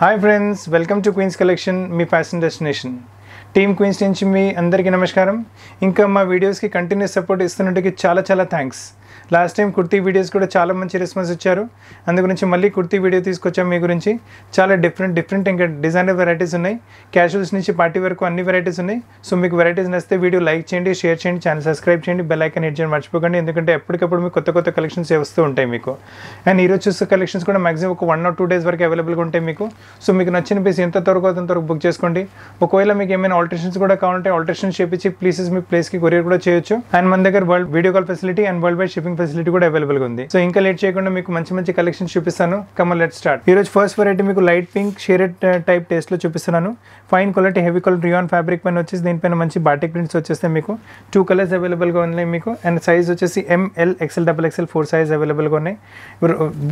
hi friends welcome to Queens collection మీ fashion destination team Queens నుంచి మీ అందరికీ నమస్కారం ఇంకా మా వీడియోస్కి కంటిన్యూస్ సపోర్ట్ ఇస్తున్నట్టుకి చాలా చాలా thanks last time kurti videos కూడా చాలా మంచి రెస్పాన్స్ ఇచ్చారు అందు గురించి మళ్ళీ కుర్తీ వీడియో తీసుకొచ్చాం మీ గురించి చాలా డిఫరెంట్ డిఫరెంట్ ఇంకా డిజైనర్ వెరైటీస్ ఉన్నాయి క్యాషువల్స్ నుంచి పార్టీ వరకు అన్ని వెరైటీస్ ఉన్నాయి సో మీకు వెరైటీస్ నచ్చితే వీడియో లైక్ చేయండి షేర్ చేయండి ఛానల్ సబ్స్క్రైబ్ చేయండి బెల్ ఐకన్ హిట్ చేయండి మర్చిపోకండి ఎందుకంటే ఎప్పటికప్పుడు మీకు కొత్త కొత్త కలెక్షన్స్ వస్తూ ఉంటాయి మీకు అండ్ ఈరోజు చూస్తే కలెక్షన్స్ కూడా మాక్సిమం ఒక వన్ ఆర్ టూ డేస్ వరకు అవైలబుల్గా ఉంటాయి మీకు సో మీకు నచ్చిన పీస్ ఎంత త్వరగా అంత త్వరగా బుక్ చేసుకోండి ఒకవేళ మీకు ఏమైనా ఆల్టరేషన్స్ కూడా కావాలంటే ఆల్టరేషన్స్ చేపించి ప్లీసెస్ మీ ప్లేస్కి కొరియర్ కూడా చేయొచ్చు అండ్ మన దగ్గర world video call facility and world wide shipping facility కూడా అవైలబుల్ గా ఉంది సో ఇంకా లేట్ చేయకుండా మీకు మంచి మంచి కలెక్షన్ చూపిస్తాను కమర్ లెట్ స్టార్ట్ ఈ రోజు ఫస్ట్ వెరైటీ మీకు లైట్ పింక్ షేరెడ్ టైప్ టేస్ట్ లో చూపిస్తున్నాను fine quality heavy colour rayon fabric పైన వచ్చేసి దీనిపైన మంచి బాటిక్ ప్రింట్స్ వచ్చేస్తే మీకు టూ కలర్స్ అవైలబుల్ గా ఉన్నాయి మీకు అండ్ సైజ్ వచ్చేసి M L XL double XL four size available గా ఉన్నాయి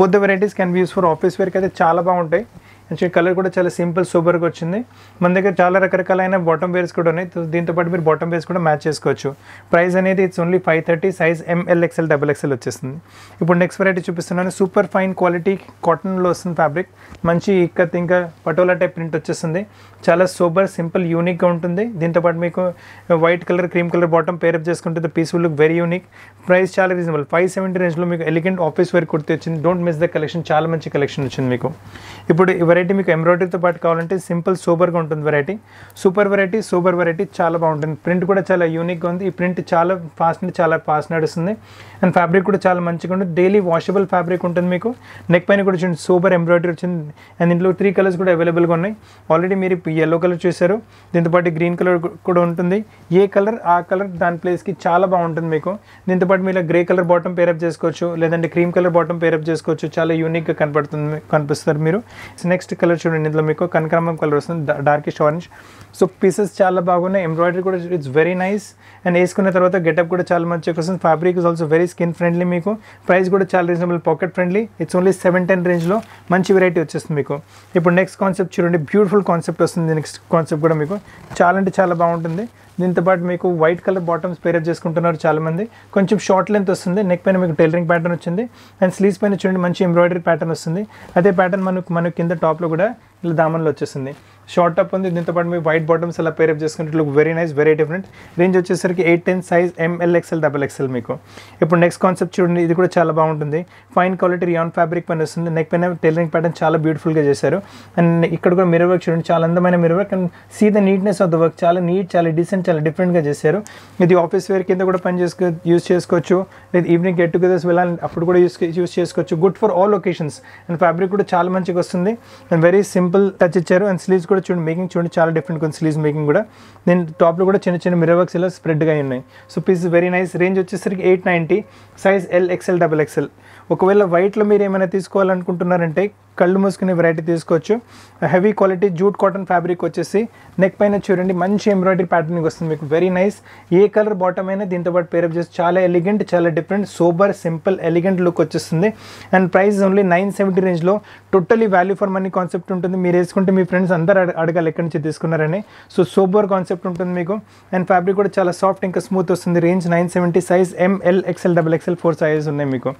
but the varieties can be use for office wear అయితే చాలా బాగుంటాయి మంచి కలర్ కూడా చాలా సింపుల్ సూపర్గా వచ్చింది మన దగ్గర చాలా రకరకాలైన బాటమ్ వేర్స్ కూడా ఉన్నాయి దీంతోపాటు మీరు బాటమ్ వేర్స్ కూడా మ్యాచ్ చేసుకోవచ్చు ప్రైస్ అనేది it's only five thirty size M L XL double XL వచ్చేస్తుంది ఇప్పుడు నెక్స్ట్ వెరైటీ చూపిస్తున్నాను సూపర్ ఫైన్ క్వాలిటీ కాటన్లో వస్తుంది ఫ్యాబ్రిక్ మంచి ఇక్కత్ ఇంకా పటోలా టైప్ ప్రింట్ వచ్చేస్తుంది చాలా సూపర్ సింపుల్ యూనిక్గా ఉంటుంది దీంతోపాటు మీకు white colour cream colour bottom pair up చేసుకుంటే peaceful look very unique price చాలా రీజనబుల్ ఫైవ్ సెవెంటీ రేంజ్లో మీకు ఎలిగెంట్ ఆఫీస్ వేర్ కుర్తి వచ్చింది డోంట్ మిస్ ద కలెక్షన్ చాలా మంచి కలెక్షన్ వచ్చింది మీకు ఇప్పుడు వెరైటీ మీకు ఎంబ్రాయిడరీతో పాటు కావాలంటే సింపుల్ సూపర్గా ఉంటుంది variety super variety super variety చాలా బాగుంటుంది ప్రింట్ కూడా చాలా యూనిక్గా ఉంది ఈ ప్రింట్ చాలా ఫాస్ట్ అంటే చాలా ఫాస్ట్ నడుస్తుంది అండ్ ఫ్యాబ్రిక్ కూడా చాలా మంచిగా ఉంటుంది డైలీ వాషబుల్ ఫ్యాబ్రిక్ ఉంటుంది మీకు నెక్ పైన కూడా చూడండి సూపర్ ఎంబ్రాయిడరీ వచ్చింది అండ్ ఇంట్లో త్రీ కలర్స్ కూడా అవైలబుల్గా ఉన్నాయి ఆల్రెడీ మీరు ఎల్లో కలర్ చూసారు దీంతోపాటు గ్రీన్ కలర్ కూడా ఉంటుంది ఏ కలర్ ఆ కలర్ దాని ప్లేస్కి చాలా బాగుంటుంది మీకు దీంతోపాటు మీరు గ్రే కలర్ బాటమ్ పేరప్ చేసుకోవచ్చు లేదంటే క్రీమ్ కలర్ బాటమ్ పేరప్ చేసుకోవచ్చు చాలా యూనిక్గా కనపడుతుంది కనిపిస్తారు మీరు నెక్స్ట్ నెక్స్ట్ కలర్ చూడండి ఇందులో మీకు కనకరమం కలర్ వస్తుంది డార్కిష్ ఆరెంజ్ సో పీసెస్ చాలా బాగున్నాయి ఎంబ్రాయిడరీ కూడా ఇట్స్ వెరీ నైస్ అండ్ వేసుకున్న తర్వాత గెటప్ కూడా చాలా మంచి వస్తుంది fabric is also very skin friendly మీకు ప్రైస్ కూడా చాలా reasonable pocket friendly it's only seven ten రేంజ్లో మంచి వెరైటీ వచ్చేస్తుంది మీకు ఇప్పుడు నెక్స్ట్ కాన్సెప్ట్ చూడండి బ్యూటిఫుల్ కాన్సెప్ట్ వస్తుంది నెక్స్ట్ కాన్సెప్ట్ కూడా మీకు చాలా అంటే చాలా బాగుంటుంది దీంతోపాటు మీకు వైట్ కలర్ బాటమ్స్ పేరప్ చేసుకుంటున్నారు చాలామంది కొంచెం షార్ట్ లెంత్ వస్తుంది నెక్ పైన మీకు టైలరింగ్ ప్యాటర్న్ వచ్చింది అండ్ స్లీవ్స్ పైన చూడండి మంచి ఎంబ్రాయిడరీ ప్యాటర్న్ వస్తుంది అదే ప్యాటర్న్ మనకు మనకు కింద టాప్లో కూడా ఇలా దామన్లో వచ్చేసింది షార్ట్ టాప్ ఉంది దీంతో పాటు మీ వైట్ బాటమ్స్ ఎలా పేరప్ చేసుకుంటే look very nice very different range వచ్చేసరికి eight ten size XL double XL మీకు ఇప్పుడు నెక్స్ట్ కాన్సెప్ట్ చూడండి ఇది కూడా చాలా బాగుంటుంది ఫైన్ క్వాలిటీ రియాన్ ఫ్యాబ్రిక్ పని వస్తుంది నెక్ పైన టైలరింగ్ ప్యాటర్న్ చాలా బ్యూటిఫుల్గా చేశారు అండ్ ఇక్కడ కూడా మిరర్ వర్క్ చూడండి చాలా అందమైన mirror work and see the neatness of the work చాలా నీట్ చాలా డిసెంట్ చాలా డిఫరెంట్గా చేశారు ఇది ఆఫీస్ వేర్ కింద కూడా పని చేసుకో యూస్ చేసుకోవచ్చు లేదు ఈవినింగ్ గెట్ టుగెదర్స్ వెళ్ళాలి అప్పుడు కూడా యూస్ యూస్ చేసుకోవచ్చు good for all locations and fabric కూడా చాలా మంచిగా వస్తుంది and very simple simple touch ఇచ్చారు అండ్ స్లీవ్స్ కూడా చూడండి మేకింగ్ చూడండి చాలా డిఫరెంట్ కొన్ని స్లీవ్స్ మేకింగ్ కూడా నేను టాప్లో కూడా చిన్న చిన్న మిరర్ వర్క్స్ ఇలా స్ప్రెడ్గా ఉన్నాయి so piece very nice range వచ్చేసరికి eight ninety size L XL double XL ఒకవేళ వైట్లో మీరు ఏమైనా తీసుకోవాలనుకుంటున్నారంటే కళ్ళు మూసుకునే వెరైటీ తీసుకోవచ్చు heavy quality jute cotton fabric వచ్చేసి నెక్ పైన చూడండి మంచి ఎంబ్రాయిడరీ ప్యాటర్నింగ్ వస్తుంది మీకు వెరీ నైస్ ఏ కలర్ బాటమ్ అయినా దీంతో పాటు పేరప్ చేసి చాలా ఎలిగెంట్ చాలా different super simple elegant look వచ్చేస్తుంది and price only nine seventy రేంజ్లో totally value for money concept ఉంటుంది మీరు వేసుకుంటే మీ ఫ్రెండ్స్ అందరు అడగాలి ఎక్కడి నుంచి తీసుకున్నారని సో సూపర్ కాన్సెప్ట్ ఉంటుంది మీకు అండ్ ఫ్యాబ్రిక్ కూడా చాలా సాఫ్ట్ ఇంకా స్మూత్ వస్తుంది range nine seventy size M L XL double XL four sizes ఉన్నాయి మీకు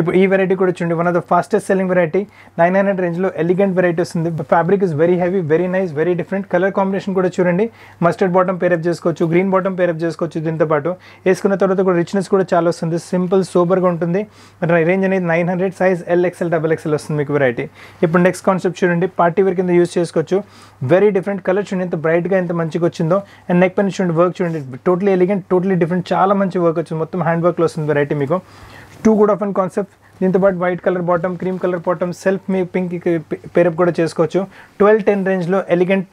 ఇప్పుడు ఈ వెరైటీ కూడా చూడండి one of the fastest selling variety nine hundred రేంజ్లో ఎలిగెంట్ వెరైటీ వస్తుంది fabric is very heavy very nice very different colour combination కూడా చూడండి మస్టర్డ్ బాటమ్ పేరప్ చేసుకోవచ్చు గ్రీన్ బాటమ్ పేరప్ చేసుకోవచ్చు దీంతో పాటు వేసుకున్న తర్వాత కూడా రిచ్నెస్ కూడా చాలా వస్తుంది సింపుల్ సూపర్గా ఉంటుంది రేంజ్ అనేది nine hundred size L XL double XL వస్తుంది మీకు వెరైటీ ఇప్పుడు నెక్స్ట్ కాన్సెప్ట్ చూడండి పార్టీ వేర్ కింద యూస్ చేసుకోవచ్చు వెరీ డిఫరెంట్ కలర్ చూడండి ఎంత బ్రైట్గా ఎంత మంచిగా వచ్చిందో అండ్ నెక్ పైన చూడండి వర్క్ చూడండి టోటలీ ఎలిగెంట్ టోటలీ డిఫరెంట్ చాలా మంచి వర్క్ వచ్చింది మొత్తం హ్యాండ్ వర్క్లో వస్తుంది వెరైటీ మీకు too good of and concept పాటు white colour bottom cream colour bottom self మీ పింక్ పేరప్ కూడా చేసుకోవచ్చు ట్వెల్వ్ టెన్ రేంజ్లో ఎలిగెంట్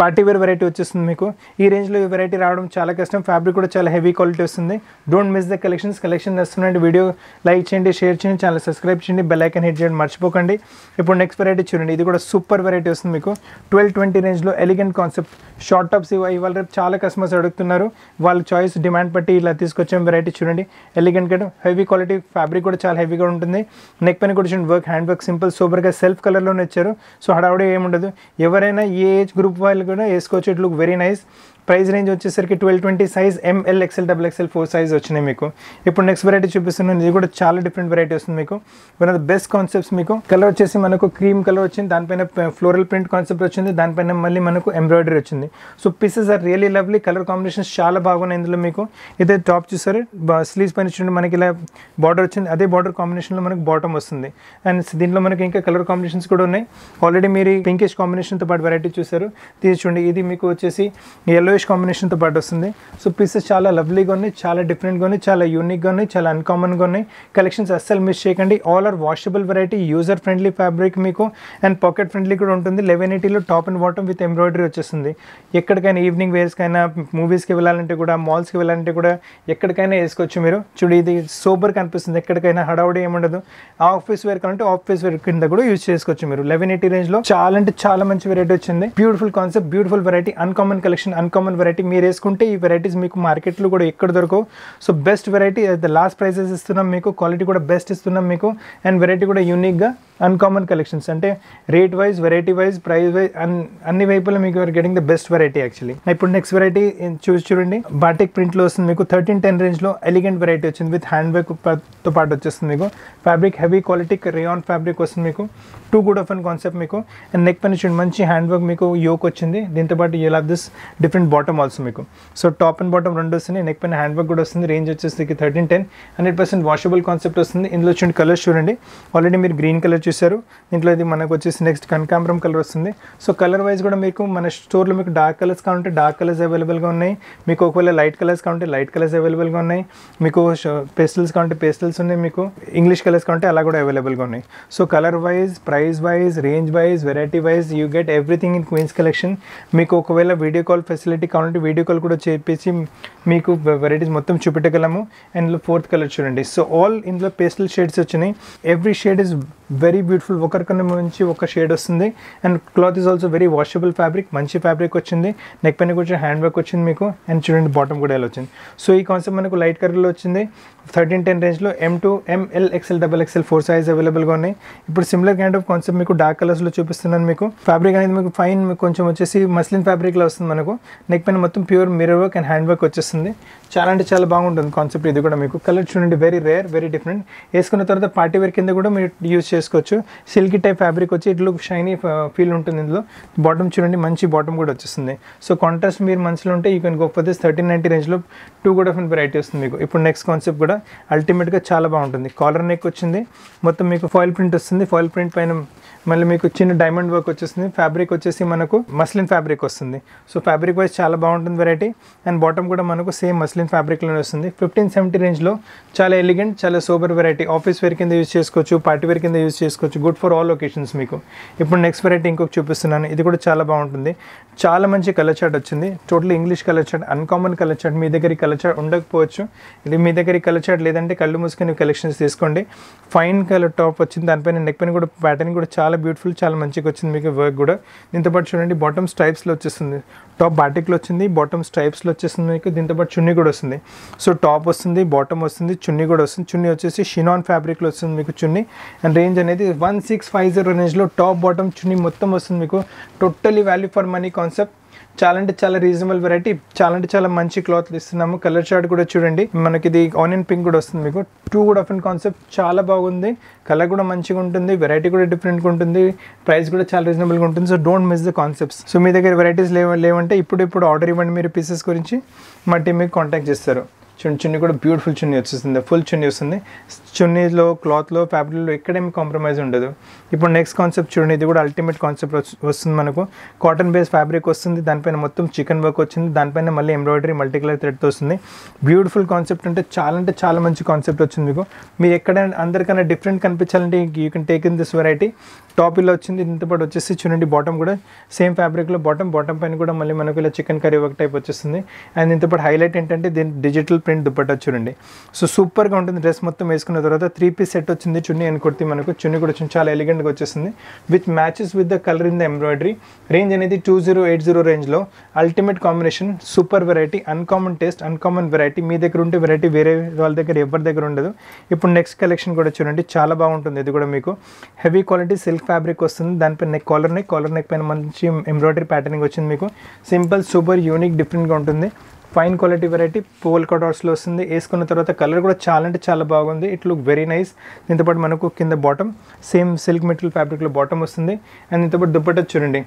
పార్టీ వేర్ వెరైటీ వచ్చేస్తుంది మీకు ఈ రేంజ్లో ఈ వెరైటీ రావడం చాలా కష్టం ఫ్యాబ్రిక్ కూడా చాలా హెవీ క్వాలిటీ వస్తుంది don't miss the collections collection వస్తున్నాయి వీడియో లైక్ చేయండి షేర్ చేయండి ఛానల్ సబ్స్క్రైబ్ చేయండి బెల్ ఐకన్ హిట్ చేయండి మర్చిపోకండి ఇప్పుడు నెక్స్ట్ వెరైటీ చూడండి ఇది కూడా సూపర్ వెరైటీ వస్తుంది మీకు ట్వెల్వ్ ట్వంటీ రేంజ్లో ఎలిగెంట్ కాన్సెప్ట్ షార్ట్ టాప్స్ ఇవాళ రేపు చాలా కస్టమర్స్ అడుగుతున్నారు వాళ్ళ చాయిస్ డిమాండ్ బట్టి ఇలా తీసుకొచ్చాం వెరైటీ చూడండి elegant cut heavy quality fabric కూడా చాలా హెవీగా ఉంటుంది నెక్ పని కూడా చూడండి వర్క్ హ్యాండ్ వర్క్ సింపుల్ సూపర్గా సెల్ఫ్ కలర్లోనే ఇచ్చారు సో హడావుడే ఏముండదు ఎవరైనా ఏ ఏజ్ గ్రూప్ వారు ఆయిల్ కూడా వేసుకోవచ్చు it look very nice price range వచ్చేసరికి twelve twenty size M L XL double XL four size వచ్చినాయి మీకు ఇప్పుడు నెక్స్ట్ వెరైటీ చూపిస్తున్నాను ఇది కూడా చాలా డిఫరెంట్ వెరైటీ వస్తుంది మీకు one of the best concepts మీకు కలర్ వచ్చేసి మనకు క్రీమ్ కలర్ వచ్చింది దానిపైన ఫ్లోరల్ ప్రింట్ కాన్సెప్ట్ వచ్చింది దానిపైన మళ్ళీ మనకు ఎంబ్రాయిడరీ వచ్చింది so pieces are really lovely colour combinations చాలా బాగున్నాయి ఇందులో మీకు ఇదే టాప్ చూసారు స్లీవ్స్ పైన చూడండి మనకి ఇలా బార్డర్ వచ్చింది అదే బార్డర్ కాంబినేషన్లో మనకు బాటమ్ వస్తుంది అండ్ దీంట్లో మనకి ఇంకా కలర్ కాంబినేషన్స్ కూడా ఉన్నాయి ఆల్రెడీ మీరు పింకిష్ కాంబినేషన్తో పాటు వెరైటీ చూసారు తీసి చూడండి ఇది మీకు వచ్చేసి ఎల్లో ఎల్లోయిష్ కాంబినేషన్తో పాటు వస్తుంది సో పీసెస్ చాలా లవ్లీగా ఉన్నాయి చాలా డిఫరెంట్గా ఉన్నాయి చాలా యూనిక్గా ఉన్నాయి చాలా అన్కామన్గా ఉన్నాయి కలెక్షన్స్ అస్సలు మిస్ చేయకండి all are washable variety user friendly fabric మీకు అండ్ పాకెట్ ఫ్రెండ్లీ కూడా ఉంటుంది లెవెన్ ఎయిటీలో top and bottom with embroidery వచ్చేస్తుంది ఎక్కడికైనా ఈవినింగ్ వేర్స్కైనా మూవీస్కి వెళ్ళాలంటే కూడా మాల్స్కి వెళ్ళాలంటే కూడా ఎక్కడికైనా వేసుకోవచ్చు మీరు చూడు ఇది సూపర్ కనిపిస్తుంది ఎక్కడికైనా హడావుడి ఏముండదు ఆ ఆఫీస్ వేర్ కావాలంటే ఆఫీస్ వేర్ కింద కూడా యూజ్ చేసుకోవచ్చు మీరు లెవెన్ ఎయిటీ రేంజ్లో చాలా అంటే చాలా మంచి వెరైటీ వచ్చింది beautiful concept beautiful variety uncommon collection uncommon common variety మీరు వేసుకుంటే ఈ వెరైటీస్ మీకు మార్కెట్లో కూడా ఎక్కడ దొరకవు so best variety last prices ఇస్తున్నాం మీకు క్వాలిటీ కూడా బెస్ట్ ఇస్తున్నాం మీకు అండ్ వెరైటీ కూడా యూనిక్గా అన్కామన్ కలెక్షన్స్ అంటే rate wise variety wise price wise and అన్ని వైపులో మీకు are getting the best variety actually ఇప్పుడు నెక్స్ట్ వెరైటీ చూసి చూడండి బాటిక్ ప్రింట్లో వస్తుంది మీకు థర్టీన్ టెన్ రేంజ్లో ఎలిగెంట్ వెరైటీ వచ్చింది విత్ హ్యాండ్ బ్యాగ్ తో పాటు వచ్చేస్తుంది మీకు fabric heavy quality rayon fabric వస్తుంది మీకు too good of an concept మీకు అండ్ నెక్ పని చూడండి మంచి హ్యాండ్ బ్యాగ్ మీకు యోక్ వచ్చింది దీంతోపాటు you have this different bottom also మీకు సో టాప్ అండ్ బాటమ్ రెండు వస్తున్నాయి నెక్ పైన హ్యాండ్ బ్యాగ్ కూడా వస్తుంది రేంజ్ వచ్చేసి thirteen ten hundred percent washable concept వస్తుంది ఇందులో చూడండి కలర్స్ చూడండి ఆల్రెడీ మీరు గ్రీన్ కలర్ చూశారు ఇంట్లో ఇది మనకు వచ్చేసి నెక్స్ట్ కనకాంబరం కలర్ వస్తుంది సో కలర్ వైజ్ కూడా మీకు మన స్టోర్లో మీకు డార్క్ కలర్స్ కావాలంటే డార్క్ కలర్స్ అవైలబుల్గా ఉన్నాయి మీకు ఒకవేళ లైట్ కలర్స్ కావాలంటే లైట్ కలర్స్ అవైలబుల్గా ఉన్నాయి మీకు పేస్టల్స్ కావాలంటే పేస్టల్స్ ఉన్నాయి మీకు ఇంగ్లీష్ కలర్స్ కావాలంటే అలా కూడా అవైలబుల్గా ఉన్నాయి so colour wise price wise range wise variety wise you get everything in Queens collection మీకు ఒకవేళ వీడియో కాల్ ఫెసిలిటీ కావాలంటే వీడియో కాల్ కూడా చేపించి మీకు వెరైటీస్ మొత్తం చూపెట్టగలము అండ్ ఫోర్త్ కలర్ చూడండి సో ఆల్ ఇందులో పేస్టల్ షేడ్స్ వచ్చినాయి every shade is very very beautiful ఒకరికన్నా మంచి ఒక షేడ్ వస్తుంది and cloth is also very washable fabric మంచి ఫ్యాబ్రిక్ వచ్చింది నెక్ పైన కొంచెం హ్యాండ్ బ్యాగ్ వచ్చింది మీకు అండ్ చూడండి బాటమ్ కూడా ఎలా వచ్చింది సో ఈ కాన్సెప్ట్ మనకు లైట్ కలర్లో వచ్చింది థర్టీన్ టెన్ రేంజ్లో M to M L XL double XL four size అవైలబుల్గా ఉన్నాయి ఇప్పుడు సిమిలర్ కైండ్ ఆఫ్ కాన్సెప్ట్ మీకు డార్క్ కలర్స్లో చూపిస్తున్నాను మీకు ఫ్యాబ్రిక్ అనేది మీకు ఫైన్ కొంచెం వచ్చేసి మస్లిన్ ఫ్యాబ్రిక్లో వస్తుంది మనకు నెక్ పైన మొత్తం pure mirror work and handbag వచ్చేస్తుంది చాలా అంటే చాలా బాగుంటుంది కాన్సెప్ట్ ఇది కూడా మీకు కలర్ చూడండి వెరీ రేర్ వెరీ డిఫరెంట్ వేసుకున్న తర్వాత పార్టీ వేర్ కింద కూడా మీరు యూజ్ చేసుకోవచ్చు చూడొచ్చు సిల్కీ టైప్ ఫ్యాబ్రిక్ వచ్చి ఇట్లు షైనీ ఫీల్ ఉంటుంది ఇందులో బాటమ్ చూడండి మంచి బాటమ్ కూడా వచ్చేస్తుంది సో కాంట్రాస్ట్ మీరు మనసులో ఉంటే ఈ can go this thirteen ninety రేంజ్లో టూ కూడా ఫిన్ వెరైటీ వస్తుంది మీకు ఇప్పుడు నెక్స్ట్ కాన్సెప్ట్ కూడా అల్టిమేట్గా చాలా బాగుంటుంది కాలర్ నెక్ వచ్చింది మొత్తం మీకు ఫాయిల్ ప్రింట్ వస్తుంది ఫాయిల్ ప్రింట్ పైన మళ్ళీ మీకు చిన్న డైమండ్ వర్క్ వచ్చేస్తుంది ఫ్యాబ్రిక్ వచ్చేసి మనకు మస్లిన్ ఫ్యాబ్రిక్ వస్తుంది సో ఫ్యాబ్రిక్ వైజ్ చాలా బాగుంటుంది వెరైటీ అండ్ బాటమ్ కూడా మనకు సేమ్ మస్లిన్ ఫ్యాబ్రిక్లోనే వస్తుంది ఫిఫ్టీన్ సెవెంటీ రేంజ్లో చాలా ఎలిగెంట్ చాలా సూపర్ వెరైటీ ఆఫీస్ వేర్ కింద యూజ్ చేసుకోవచ్చు పార్టీ వేర్ కింద యూజ్ చేసుకోవచ్చు గుడ్ ఫర్ ఆల్ లొకేషన్స్ మీకు ఇప్పుడు నెక్స్ట్ వెరైటీ ఇంకొక చూపిస్తున్నాను ఇది కూడా చాలా బాగుంటుంది చాలా మంచి కలర్ చార్ట్ వచ్చింది total English colour chart uncommon colour chart మీ దగ్గర కలర్ చార్ట్ ఉండకపోవచ్చు ఇది మీ దగ్గర కలర్ చార్ట్ లేదంటే కళ్ళు మూసుకొని కలెక్షన్స్ తీసుకోండి ఫైన్ కలర్ టాప్ వచ్చింది దానిపైన నెక్ పైన కూడా ప్యాటర్న్ కూడా చాలా చాలా బ్యూటిఫుల్ చాలా మంచిగా వచ్చింది మీకు వర్క్ కూడా దీంతో పాటు చూడండి బాటమ్ స్ట్రైప్స్లో వచ్చేస్తుంది టాప్ బాటిక్లో వచ్చింది బాటమ్ స్ట్రైప్స్లో వచ్చేస్తుంది మీకు దీంతో పాటు చున్నీ కూడా వస్తుంది సో టాప్ వస్తుంది బాటమ్ వస్తుంది చున్నీ కూడా వస్తుంది చున్నీ వచ్చేసి షినాన్ ఫ్యాబ్రిక్లో వస్తుంది మీకు చున్నీ అండ్ రేంజ్ అనేది వన్ సిక్స్ ఫైవ్ జీరో రేంజ్లో టాప్ బాటమ్ చున్నీ మొత్తం వస్తుంది మీకు totally value for money concept చాలా అంటే చాలా రీజనబుల్ వెరైటీ చాలా అంటే చాలా మంచి క్లాత్లు ఇస్తున్నాము కలర్ షార్ట్ కూడా చూడండి మనకి ఇది ఆనియన్ పింక్ కూడా వస్తుంది మీకు టూ కూడా ఆఫ్ కాన్సెప్ట్ చాలా బాగుంది కలర్ కూడా మంచిగా ఉంటుంది వెరైటీ కూడా డిఫరెంట్గా ఉంటుంది ప్రైస్ కూడా చాలా రీజనబుల్గా ఉంటుంది so don't miss the concepts so మీ దగ్గర వెరైటీస్ లేవంటే ఇప్పుడు ఇప్పుడు ఆర్డర్ ఇవ్వండి మీరు పీసెస్ గురించి మా టీమ్ మీకు కాంటాక్ట్ చేస్తారు చూడండి చున్నీ కూడా బ్యూటిఫుల్ చున్నీ వచ్చేసింది ఫుల్ చున్నీ వస్తుంది చున్నీలో క్లాత్లో ఫ్యాబ్రిక్లో ఎక్కడేమీ కాంప్రమైజ్ ఉండదు ఇప్పుడు నెక్స్ట్ కాన్సెప్ట్ చూడండి ఇది కూడా అల్టిమేట్ కాన్సెప్ట్ వస్తుంది మనకు కాటన్ బేస్ ఫ్యాబ్రిక్ వస్తుంది దానిపైన మొత్తం చికెన్ వర్క్ వచ్చింది దానిపైన మళ్ళీ ఎంబ్రాయిడరీ మల్టీ కలర్ థ్రెడ్తో వస్తుంది బ్యూటిఫుల్ కాన్సెప్ట్ అంటే చాలా అంటే చాలా మంచి కాన్సెప్ట్ వచ్చింది మీకు మీరు ఎక్కడైనా అందరికన్నా డిఫరెంట్ కనిపించాలంటే you can take in this variety top ఇలా వచ్చింది దీంతో పాటు వచ్చేసి చూడండి బాటమ్ కూడా సేమ్ ఫ్యాబ్రిక్లో బాటమ్ బాటమ్ పైన కూడా మళ్ళీ మనకు ఇలా చికెన్ కర్రీ వర్క్ టైప్ వచ్చేస్తుంది అండ్ దీంతో పాటు హైలైట్ ఏంటంటే దీని డిజిటల్ ప్రింట్ దుపట్టా చూడండి సో సూపర్గా ఉంటుంది డ్రెస్ మొత్తం వేసుకున్న తర్వాత త్రీ పీస్ సెట్ వచ్చింది చున్నీ అని కుర్తి మనకు చున్నీ కూడా చాలా ఎలిగెంట్గా వచ్చేసింది with matches with the colour in the embroidery range అనేది టూ జీరో ఎయిట్ జీరో రేంజ్లో ultimate combination super variety uncommon taste uncommon variety మీ దగ్గర ఉంటే వెరైటీ వేరే వాళ్ళ దగ్గర ఎవరి దగ్గర ఉండదు ఇప్పుడు నెక్స్ట్ కలెక్షన్ కూడా చూడండి చాలా బాగుంటుంది ఇది కూడా మీకు హెవీ క్వాలిటీ సిల్క్ ఫ్యాబ్రిక్ వస్తుంది దానిపైన neck collar neck collar neck పైన మంచి ఎంబ్రాయిడరీ ప్యాటర్నింగ్ వచ్చింది మీకు సింపుల్ సూపర్ యూనిక్ డిఫరెంట్గా ఉంటుంది ఫైన్ క్వాలిటీ వెరైటీ పోల్కా డాట్స్లో వస్తుంది వేసుకున్న తర్వాత కలర్ కూడా చాలా అంటే చాలా బాగుంది ఇట్ లుక్ వెరీ నైస్ దీంతోపాటు మనకు కింద బాటమ్ సేమ్ సిల్క్ మెటీరియల్ ఫ్యాబ్రిక్లో బాటమ్ వస్తుంది అండ్ దీంతోపాటు దుప్పట చూడండి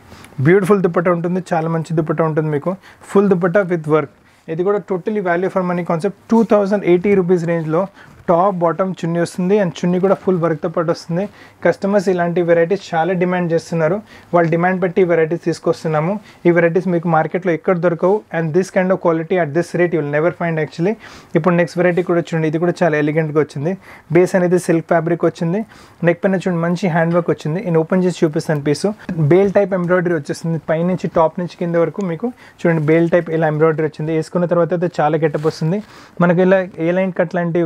బ్యూటిఫుల్ దుప్పట ఉంటుంది చాలా మంచి దుప్పట ఉంటుంది మీకు ఫుల్ దుప్పట విత్ వర్క్ ఇది కూడా totally value for money concept two thousand eighty rupees రేంజ్లో టాప్ బాటమ్ చున్నీ వస్తుంది అండ్ చున్నీ కూడా ఫుల్ వర్క్తో పాటు వస్తుంది కస్టమర్స్ ఇలాంటి వెరైటీస్ చాలా డిమాండ్ చేస్తున్నారు వాళ్ళు డిమాండ్ పెట్టి ఈ వెరైటీస్ తీసుకొస్తున్నాము ఈ వెరైటీస్ మీకు మార్కెట్లో ఎక్కడ దొరకవు and this kind of quality at this rate you'll never find actually ఇప్పుడు నెక్స్ట్ వెరైటీ కూడా చూడండి ఇది కూడా చాలా ఎలిగెంట్గా వచ్చింది బేస్ అనేది సిల్క్ ఫ్యాబ్రిక్ వచ్చింది నెక్ పైన చూడండి మంచి హ్యాండ్ వర్క్ వచ్చింది నేను ఓపెన్ చేసి చూపిస్తాను పీసు బేల్ టైప్ ఎంబ్రాయిడరీ వచ్చేస్తుంది పైనుంచి టాప్ నుంచి కింద వరకు మీకు చూడండి బేల్ టైప్ ఇలా ఎంబ్రాయిడరీ వచ్చింది వేసుకున్న తర్వాత అయితే చాలా గెటప్ వస్తుంది మనకి ఇలా ఏ లైన్ కట్ లాంటివి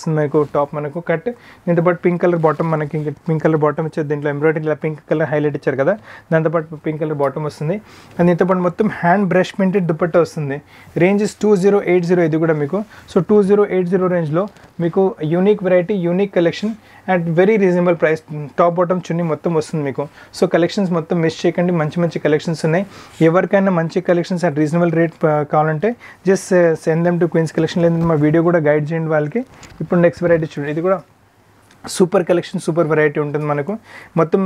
వస్తుంది మనకు టాప్ మనకు కట్ దీంతో పాటు పింక్ కలర్ బాటమ్ మనకి పింక్ కలర్ బాటమ్ వచ్చేది దీంట్లో ఎంబ్రాయిడరీ ఇలా పింక్ కలర్ హైలైట్ ఇచ్చారు కదా దాంతో పాటు పింక్ కలర్ బాటమ్ వస్తుంది అండ్ దీంతో పాటు మొత్తం హ్యాండ్ బ్రష్ ప్రింటెడ్ దుప్పట్టా వస్తుంది range is two zero eight zero ఇది కూడా మీకు so two zero eight zero రేంజ్లో మీకు unique variety unique collection at very reasonable price top bottom chunni మొత్తం వస్తుంది మీకు సో కలెక్షన్స్ మొత్తం మిస్ చేయకండి మంచి మంచి కలెక్షన్స్ ఉన్నాయి ఎవరికైనా మంచి కలెక్షన్స్ అట్ రీజనబుల్ రేట్ కావాలంటే just send them to Queens collection లేదంటే మా వీడియో కూడా గైడ్ చేయండి వాళ్ళకి ఇప్పుడు నెక్స్ట్ వెరైటీ చూడండి ఇది కూడా సూపర్ కలెక్షన్ సూపర్ వెరైటీ ఉంటుంది మనకు మొత్తం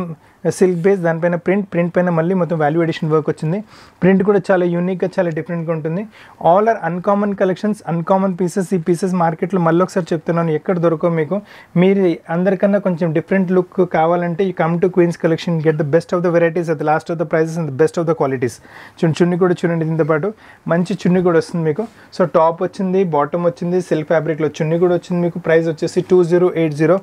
సిల్క్ బేస్ దానిపైన ప్రింట్ ప్రింట్ పైన మళ్ళీ మొత్తం వాల్యూ ఎడిషన్ వర్క్ వచ్చింది ప్రింట్ కూడా చాలా యూనిక్గా చాలా డిఫరెంట్గా ఉంటుంది all are uncommon collections uncommon pieces ఈ పీసెస్ మార్కెట్లో మళ్ళీ ఒకసారి చెప్తున్నాను ఎక్కడ దొరకవు మీకు మీరు అందరికన్నా కొంచెం డిఫరెంట్ లుక్ కావాలంటే ఈ come to Queens collection get the best of the varieties at last of the prices and the best of the qualities చూడండి చున్ని కూడా చూడండి దీంతో పాటు మంచి చున్ని కూడా వస్తుంది మీకు సో టాప్ వచ్చింది బాటమ్ వచ్చింది సిల్క్ ఫ్యాబ్రిక్లో చున్ని కూడా వచ్చింది మీకు ప్రైస్ వచ్చేసి two zero eight zero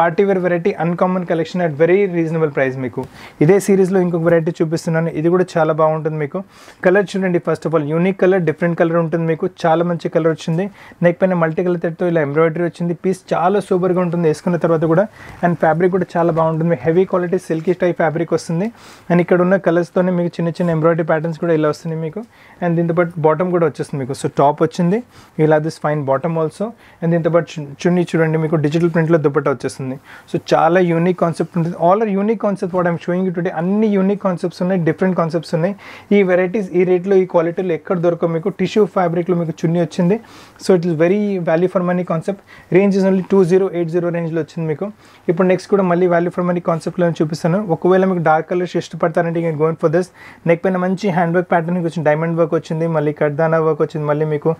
party wear variety uncommon collection at very reasonable price మీకు ఇదే సిరీస్లో ఇంకొక వెరైటీ చూపిస్తున్నాను ఇది కూడా చాలా బాగుంటుంది మీకు కలర్ చూడండి first of all unique colour different colour ఉంటుంది మీకు చాలా మంచి కలర్ వచ్చింది నెక్ పైన మల్టీ కలర్ థ్రెడ్తో ఇలా ఎంబ్రాయిడరీ వచ్చింది పీస్ చాలా సూపర్గా ఉంటుంది వేసుకున్న తర్వాత కూడా అండ్ ఫ్యాబ్రిక్ కూడా చాలా బాగుంటుంది heavy quality silky type fabric వస్తుంది అండ్ ఇక్కడ ఉన్న కలర్స్తోనే మీకు చిన్న చిన్న ఎంబ్రాయిడరీ ప్యాటర్న్స్ కూడా ఇలా వస్తుంది మీకు అండ్ దీంతో బాటమ్ కూడా వచ్చేస్తుంది మీకు సో టాప్ వచ్చింది ఇలా this fine bottom also and దీంతో చున్నీ చూడండి మీకు డిజిటల్ ప్రింట్లో దుప్పట వచ్చేస్తుంది ఉంటుంది సో చాలా యూనిక్ కాన్సెప్ట్ ఉంటుంది all are unique concept what I'm showing today అన్ని యూనిక్ కాన్సెప్ట్స్ ఉన్నాయి డిఫరెంట్ కాన్సెప్ట్స్ ఉన్నాయి ఈ వెరైటీస్ ఈ రేట్లో ఈ క్వాలిటీలో ఎక్కడ దొరకవు మీకు టిష్యూ ఫ్యాబ్రిక్లో మీకు చున్నీ వచ్చింది so it is very value for money concept range is only two zero eight zero రేంజ్లో వచ్చింది మీకు ఇప్పుడు నెక్స్ట్ కూడా మళ్ళీ వాల్యూ ఫర్ మనీ కాన్సెప్ట్లో చూపిస్తాను ఒకవేళ మీకు డార్క్ కలర్స్ ఇష్టపడతారంటే నేను గోయింగ్ ఫర్ దిస్ నెక్ పైన మంచి హ్యాండ్ వర్క్ ప్యాటర్న్ వచ్చింది డైమండ్ వర్క్ వచ్చింది మళ్ళీ కడ్దానా వర్క్ వచ్చింది మళ్ళీ మీకు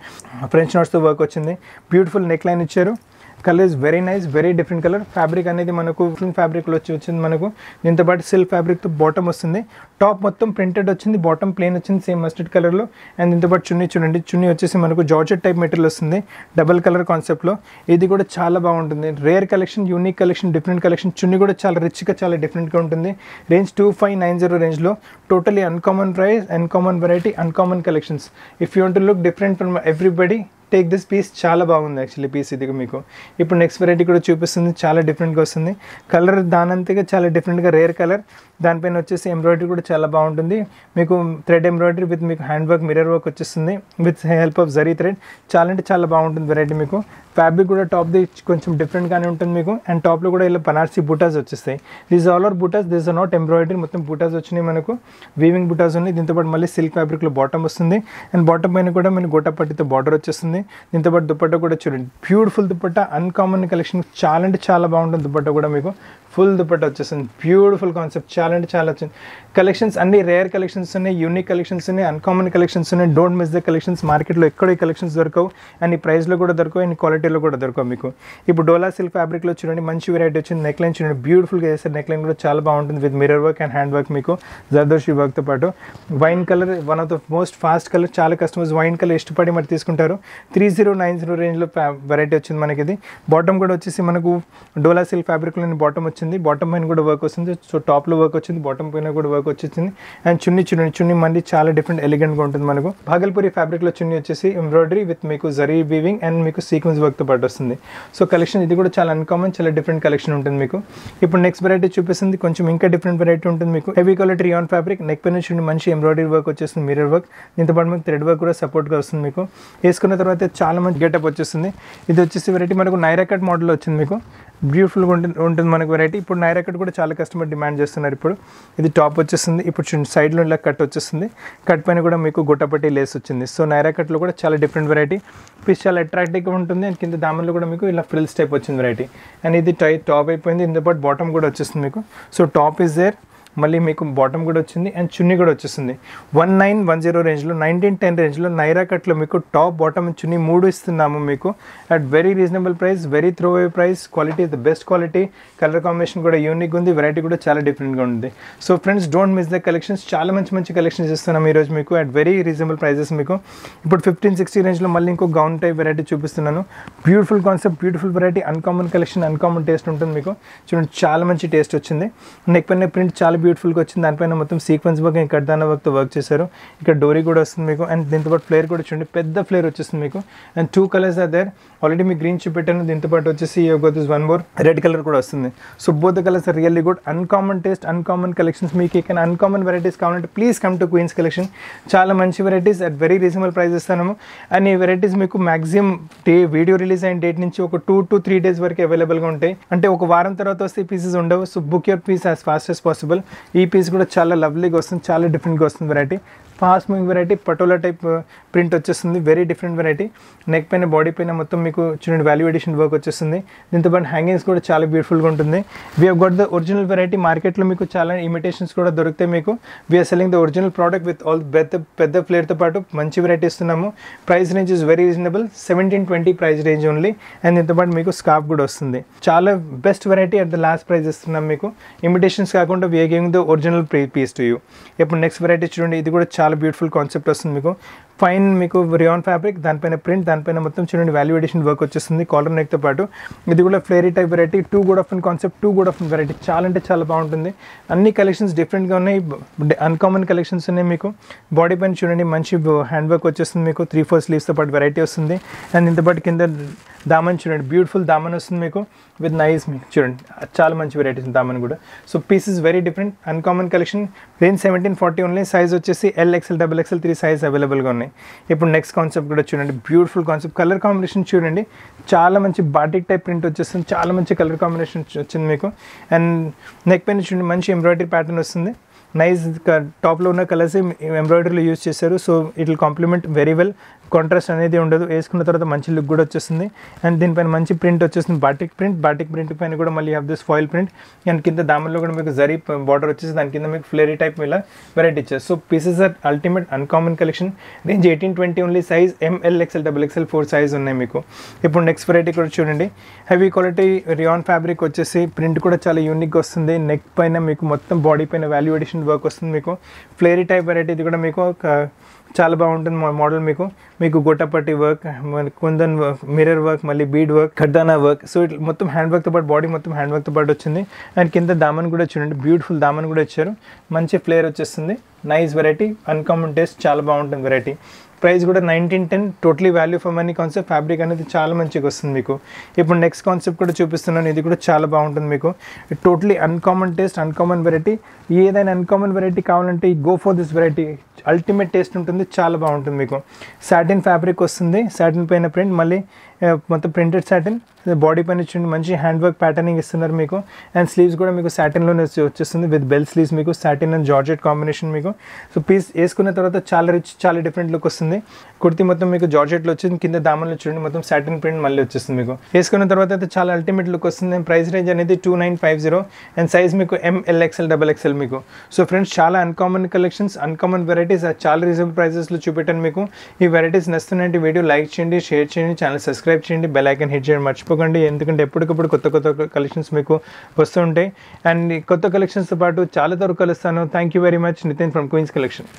ఫ్రెంచ్ నోట్స్తో వర్క్ వచ్చింది బ్యూటిఫుల్ నెక్ లైన్ ఇచ్చారు colour is very nice very different colour fabric అనేది మనకు ఫ్యాబ్రిక్లో వచ్చి వచ్చింది మనకు దీంతో పాటు సిల్క్ ఫ్యాబ్రిక్తో బాటమ్ వస్తుంది టాప్ మొత్తం ప్రింటెడ్ వచ్చింది బాటమ్ ప్లేన్ వచ్చింది సేమ్ మస్టర్డ్ కలర్లో అండ్ దీంతో పాటు చున్నీ చూడండి చున్నీ వచ్చేసి మనకు జార్జెట్ టైప్ మెటీరియల్ వస్తుంది డబల్ కలర్ కాన్సెప్ట్లో ఇది కూడా చాలా బాగుంటుంది rare collection unique collection different collection chunni కూడా చాలా రిచ్గా చాలా డిఫరెంట్గా ఉంటుంది range two five nine zero రేంజ్లో totally uncommon price uncommon variety uncommon collections if you want to look different from everybody take this piece చాలా బాగుంది యాక్చువల్లీ పీస్ ఇది మీకు ఇప్పుడు నెక్స్ట్ వెరైటీ కూడా చూపిస్తుంది చాలా డిఫరెంట్గా వస్తుంది కలర్ దానంతగా చాలా డిఫరెంట్గా రేర్ కలర్ దానిపైన వచ్చేసి ఎంబ్రాయిడరీ కూడా చాలా బాగుంటుంది మీకు థ్రెడ్ ఎంబ్రాయిడరీ విత్ మీకు హ్యాండ్ వర్క్ మిరర్ వర్క్ వచ్చేస్తుంది with help of zari thread చాలా అంటే చాలా బాగుంటుంది వెరైటీ మీకు ఫ్యాబ్రిక్ కూడా టాప్ ది కొంచెం డిఫరెంట్గానే ఉంటుంది మీకు అండ్ టాప్లో కూడా ఇలా పనార్సీ బూటాస్ వచ్చేస్తాయి దీస్ ఆల్ ఆర్ బూటాస్ దీస్ ఆర్ నాట్ ఎంబ్రాయిడరీ మొత్తం బూటాస్ వచ్చినాయి మనకు వీవింగ్ బూటాస్ ఉన్నాయి దీంతో పాటు మళ్ళీ సిల్క్ ఫ్యాబ్రిక్లో బాటమ్ వస్తుంది అండ్ బాటమ్ పైన కూడా మనకి గోటా పట్టితో బార్డర్ వచ్చేస్తుంది ఉంటుంది దీంతో పాటు దుపట్టా కూడా చూడండి బ్యూటిఫుల్ దుపట్టా అన్కామన్ కలెక్షన్ చాలా అంటే చాలా బాగుంటుంది దుపట్టా కూడా మీకు ఫుల్ దుపట్టా వచ్చేసింది బ్యూటిఫుల్ కాన్సెప్ట్ చాలా అంటే చాలా వచ్చింది కలెక్షన్స్ అన్ని రేర్ కలెక్షన్స్ ఉన్నాయి యూనిక్ కలెక్షన్స్ ఉన్నాయి అన్కామన్ కలెక్షన్స్ ఉన్నాయి డోంట్ మిస్ ద కలెక్షన్స్ మార్కెట్లో ఎక్కడ ఈ కలెక్షన్స్ దొరకవు అండ్ ఈ ప్రైస్లో కూడా దొరకవు అండ్ క్వాలిటీలో కూడా దొరకవు మీకు ఇప్పుడు డోలా సిల్క్ ఫ్యాబ్రిక్లో చూడండి మంచి వెరైటీ వచ్చింది నెక్ లైన్ చూడండి బ్యూటిఫుల్గా చేస్తారు నెక్ లైన్ కూడా చాలా బాగుంటుంది with mirror work and hand work మీకు జర్దోషి వర్క్తో పాటు wine colour one of the most fast colour చాలా కస్టమర్స్ వైన్ కలర్ ఇష్టపడి మరి తీసుకుంటారు త్రీ జీరో నైన్ జీరో రేంజ్లో ఫ్యా వెరైటీ వచ్చింది మనకి ఇది బాటమ్ కూడా వచ్చేసి మనకు డోలా సిల్క్ ఫ్యాబ్రిక్లోని బాటమ్ వచ్చింది బాటమ్ పైన కూడా వర్క్ వస్తుంది సో టాప్లో వర్క్ వచ్చింది బాటమ్ పైన కూడా వర్క్ వచ్చేసింది అండ్ చున్నీ చున్నీ చున్నీ మళ్ళీ చాలా డిఫరెంట్ ఎలిగెంట్గా ఉంటుంది మనకు భాగల్పూరి ఫ్యాబ్రిక్లో చున్నీ వచ్చేసి ఎంబ్రాయిడరీ విత్ మీకు జరీ వీవింగ్ అండ్ మీకు సీక్వెన్స్ వర్క్తో పాటు వస్తుంది సో కలెక్షన్ ఇది కూడా చాలా అన్కామన్ చాలా డిఫరెంట్ కలెక్షన్ ఉంటుంది మీకు ఇప్పుడు నెక్స్ట్ వెరైటీ చూపిస్తుంది కొంచెం ఇంకా డిఫరెంట్ వెరైటీ ఉంటుంది మీకు heavy quality on fabric neck పైన చూడండి మంచి ఎంబ్రాయిడరీ వర్క్ వచ్చేస్తుంది మిరర్ వర్క్ పాటు మీకు థ్రెడ్ వర్క్ కూడా సపోర్ట్గా వస్తుంది మీకు వేసుకున్న తర్వాత అయితే చాలా మంచి గెటప్ వచ్చేస్తుంది ఇది వచ్చేసి వెరైటీ మనకు నైరాకట్ మోడల్ వచ్చింది మీకు బ్యూటిఫుల్గా ఉంటుంది ఉంటుంది మనకు వెరైటీ ఇప్పుడు నైరాకట్ కూడా చాలా కస్టమర్ డిమాండ్ చేస్తున్నారు ఇప్పుడు ఇది టాప్ వచ్చేస్తుంది ఇప్పుడు సైడ్లో ఇలా కట్ వచ్చేస్తుంది కట్ పైన కూడా మీకు గుట్టపట్టి లేస్ వచ్చింది సో నైరాకట్లో కూడా చాలా డిఫరెంట్ వెరైటీ పీస్ చాలా అట్రాక్టివ్గా ఉంటుంది అండ్ కింద దామన్లో కూడా మీకు ఇలా ఫ్రిల్స్ టైప్ వచ్చింది వెరైటీ అండ్ ఇది టై టాప్ అయిపోయింది ఇంత పాటు బాటమ్ కూడా వచ్చేస్తుంది మీకు సో టాప్ ఈజ్ దేర్ మళ్ళీ మీకు బాటమ్ కూడా వచ్చింది అండ్ చున్నీ కూడా వచ్చేసింది వన్ నైన్ వన్ జీరో రేంజ్లో నైన్టీన్ టెన్ రేంజ్లో నైరా కట్లో మీకు టాప్ బాటమ్ చున్నీ మూడు ఇస్తున్నాము మీకు at very reasonable price very throw away price quality the best quality colour combination కూడా యూనిక్ ఉంది వెరైటీ కూడా చాలా డిఫరెంట్గా ఉంది so friends don't miss the collections చాలా మంచి మంచి కలెక్షన్స్ ఇస్తున్నాము ఈరోజు మీకు అట్ వెరీ రీజనబుల్ ప్రైజెస్ మీకు ఇప్పుడు ఫిఫ్టీన్ సిక్స్టీ రేంజ్లో మళ్ళీ ఇంకో గౌన్ టైప్ వెరైటీ చూపిస్తున్నాను beautiful concept beautiful variety uncommon collection uncommon taste ఉంటుంది మీకు చూడండి చాలా మంచి టేస్ట్ వచ్చింది నెక్ పైన ప్రింట్ చాలా బ్యూటిఫుల్గా వచ్చింది దానిపైన మొత్తం సీక్వెన్స్ బాగా ఇంకా దాని వర్క్తో వర్క్ చేశారు ఇక్కడ డోరీ కూడా వస్తుంది మీకు అండ్ దీంతో పాటు ఫ్లేర్ కూడా చూడండి పెద్ద ఫ్లేర్ వచ్చేస్తుంది మీకు and two colours are there already మీకు గ్రీన్ చూపెట్టాను దీంతో పాటు వచ్చేసి ఈ వన్ మోర్ రెడ్ కలర్ కూడా వస్తుంది so both colours really good uncommon taste uncommon collections మీకు ఇక్కడ అన్కామన్ వెరైటీస్ కావాలంటే please come to Queens Collection చాలా మంచి varieties at very reasonable price ఇస్తాము అండ్ ఈ వెరైటీస్ మీకు మ్యాక్సిమం డే వీడియో రిలీజ్ అయిన డేట్ నుంచి ఒక టూ టు త్రీ డేస్ వరకు అవైలబుల్గా ఉంటాయి అంటే ఒక వారం తర్వాత వస్తే పీసెస్ ఉండవు so book your piece as fast as possible ఈ పీస్ కూడా చాలా లవ్లీగా వస్తుంది చాలా డిఫరెంట్గా వస్తుంది variety fast moving variety patola type print వచ్చేస్తుంది వెరీ డిఫరెంట్ వెరైటీ నెక్ పైన బాడీ పైన మొత్తం మీకు చూడండి వాల్యూ ఎడిషన్ వర్క్ వచ్చేస్తుంది దీంతో పాటు హ్యాంగింగ్స్ కూడా చాలా బ్యూటిఫుల్గా ఉంటుంది we got the original variety మార్కెట్లో మీకు చాలా ఇమిటేషన్స్ కూడా దొరుకుతాయి మీకు we are selling the original product with all పెద్ద పెద్ద ఫ్లేర్తో పాటు మంచి వెరైటీ ఇస్తున్నాము price range is very reasonable seventeen twenty price range only and దీంతో పాటు మీకు స్కాప్ కూడా వస్తుంది చాలా best variety at the last price ఇస్తున్నాం మీకు ఇమిటేషన్స్ కాకుండా we are giving the original piece to you ఇప్పుడు నెక్స్ట్ వెరైటీ చూడండి ఇది కూడా చాలా చాలా బ్యూటిఫుల్ కాన్సెప్ట్ వస్తుంది మీకు ఫైన్ మీకు రియాన్ ఫ్యాబ్రిక్ దానిపైన ప్రింట్ దానిపైన మొత్తం చూడండి వాల్యుయేషన్ వర్క్ వచ్చేస్తుంది కాలర్ నెక్తో పాటు ఇది కూడా flary type variety too good of concept too good of variety చాలా అంటే చాలా బాగుంటుంది అన్ని కలెక్షన్స్ డిఫరెంట్గా ఉన్నాయి అన్కామన్ కలెక్షన్స్ ఉన్నాయి మీకు బాడీ పైన చూడండి మంచి హ్యాండ్ వర్క్ వచ్చేస్తుంది మీకు త్రీ ఫోర్ స్లీవ్స్తో పాటు వెరైటీ వస్తుంది అండ్ ఇంత పాటు కింద దామన్ చూడండి బ్యూటిఫుల్ దామన్ వస్తుంది మీకు విత్ నైస్ మీకు చూడండి చాలా మంచి వెరైటీస్ దామన్ కూడా so pieces very different uncommon collection range seventeen forty only size వచ్చేసి L XL double XL three size అవైలబుల్గా ఉన్నాయి ఉన్నాయి ఇప్పుడు నెక్స్ట్ కాన్సెప్ట్ కూడా చూడండి బ్యూటిఫుల్ కాన్సెప్ట్ కలర్ కాంబినేషన్ చూడండి చాలా మంచి బాటిక్ టైప్ ప్రింట్ వచ్చేస్తుంది చాలా మంచి కలర్ కాంబినేషన్ వచ్చింది మీకు అండ్ నెక్ పెయిన్ చూడండి మంచి ఎంబ్రాయిడరీ ప్యాటర్న్ వస్తుంది నైస్ టాప్లో ఉన్న కలర్స్ ఎంబ్రాయిడరీలో యూజ్ చేశారు so it will complement very well contrast అనేది ఉండదు వేసుకున్న తర్వాత మంచి లుక్ కూడా వచ్చేస్తుంది అండ్ దీనిపైన మంచి ప్రింట్ వచ్చేస్తుంది బాటిక్ ప్రింట్ బాటిక్ ప్రింట్ పైన కూడా మళ్ళీ have this foil print and కింద దామల్లో కూడా మీకు జరీ బార్డర్ వచ్చేసి దాని కింద మీకు ఫ్లేరీ టైప్ ఇలా వెరైటీ ఇచ్చారు so pieces are ultimate uncommon collection range eighteen twenty only size M L XL double XL four size ఉన్నాయి మీకు ఇప్పుడు నెక్స్ట్ వెరైటీ కూడా చూడండి హెవీ క్వాలిటీ రియాన్ ఫ్యాబ్రిక్ వచ్చేసి ప్రింట్ కూడా చాలా యూనిక్గా వస్తుంది నెక్ పైన మీకు మొత్తం బాడీ పైన వాల్యూ ఎడిషన్ కాంబినేషన్ వర్క్ వస్తుంది మీకు ఫ్లేరీ టైప్ వెరైటీ ఇది కూడా మీకు చాలా బాగుంటుంది మోడల్ మీకు మీకు gotta patti work kundan work mirror work మళ్ళీ బీడ్ వర్క్ ఖర్దానా వర్క్ సో ఇట్లా మొత్తం హ్యాండ్ వర్క్తో పాటు బాడీ మొత్తం హ్యాండ్ వర్క్తో పాటు వచ్చింది అండ్ కింద దామన్ కూడా చూడండి బ్యూటిఫుల్ దామన్ కూడా ఇచ్చారు మంచి ఫ్లేర్ వచ్చేస్తుంది నైస్ వెరైటీ అన్కామన్ టేస్ట్ చాలా బాగుంటుంది వెరైటీ ప్రైస్ కూడా nineteen ten totally value for money concept fabric అనేది చాలా మంచిగా వస్తుంది మీకు ఇప్పుడు నెక్స్ట్ కాన్సెప్ట్ కూడా చూపిస్తున్నాను ఇది కూడా చాలా బాగుంటుంది మీకు totally uncommon taste uncommon variety ఏదైనా అన్కామన్ వెరైటీ కావాలంటే ఈ go for this variety ultimate taste ఉంటుంది చాలా బాగుంటుంది మీకు సాటిన్ ఫ్యాబ్రిక్ వస్తుంది సాటిన్ పైన ప్రింట్ మళ్ళీ మొత్తం ప్రింటెడ్ శాటిన్ బాడీ పైన చూడండి మంచి హ్యాండ్ వర్క్ ప్యాటర్నింగ్ ఇస్తున్నారు మీకు అండ్ స్లీవ్స్ కూడా మీకు సాటిన్లోనే వచ్చేస్తుంది విత్ బెల్ స్లీవ్స్ మీకు శాటిన్ అండ్ జార్జెట్ కాంబినేషన్ మీకు సో పీస్ వేసుకున్న తర్వాత చాలా రిచ్ చాలా డిఫరెంట్ లుక్ వస్తుంది కుర్తి మొత్తం మీకు జార్జెట్లో వచ్చింది కింద దామన్లో చూడండి మొత్తం శాటిన్ ప్రింట్ మళ్ళీ వచ్చేస్తుంది మీకు వేసుకున్న తర్వాత అయితే చాలా అల్టిమేట్ లుక్ వస్తుంది అండ్ ప్రైస్ రేంజ్ అనేది two nine five zero and size మీకు ఎంఎల్ఎక్స్ఎల్ డబల్ ఎక్స్ఎల్ మీకు సో ఫ్రెండ్స్ చాలా అన్కామన్ కలెక్షన్స్ అన్కామన్ వెరైటీస్ చాలా రీజనబుల్ ప్రైజెస్లో చూపెట్టాను మీకు ఈ వెరైటీస్ నచ్చుతున్నాయంటే వీడియో లైక్ చేయండి షేర్ చేయండి ఛానల్ సబ్స్క్రైబ్ సబ్స్క్రైబ్ చేయండి బెల్ ఐకన్ హిట్ చేయండి మర్చిపోకండి ఎందుకంటే ఎప్పటికప్పుడు కొత్త కొత్త కలెక్షన్స్ మీకు వస్తుంటాయి అండ్ కొత్త కలెక్షన్స్తో పాటు చాలా త్వరగా కలుస్తాను thank you very much Nitin from Queens collection